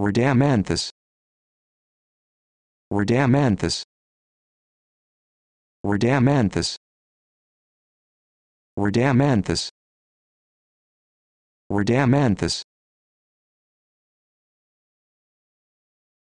Rhadamanthus Rhadamanthus Rhadamanthus Rhadamanthus Rhadamanthus